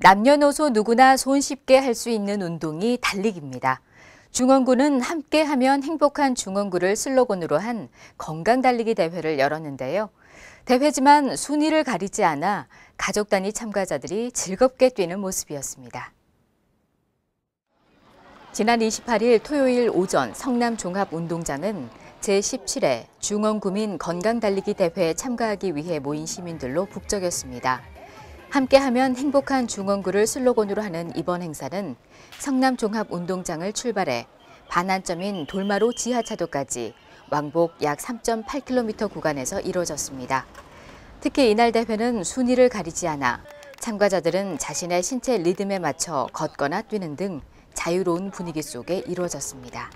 남녀노소 누구나 손쉽게 할 수 있는 운동이 달리기입니다. 중원구는 함께하면 행복한 중원구를 슬로건으로 한 건강 달리기 대회를 열었는데요. 대회지만 순위를 가리지 않아 가족 단위 참가자들이 즐겁게 뛰는 모습이었습니다. 지난 28일 토요일 오전 성남 종합운동장은 제17회 중원구민 건강 달리기 대회에 참가하기 위해 모인 시민들로 북적였습니다. 함께하면 행복한 중원구를 슬로건으로 하는 이번 행사는 성남 종합운동장을 출발해 반환점인 돌마로 지하차도까지 왕복 약 3.8km 구간에서 이뤄졌습니다. 특히 이날 대회는 순위를 가리지 않아 참가자들은 자신의 신체 리듬에 맞춰 걷거나 뛰는 등 자유로운 분위기 속에 이루어졌습니다.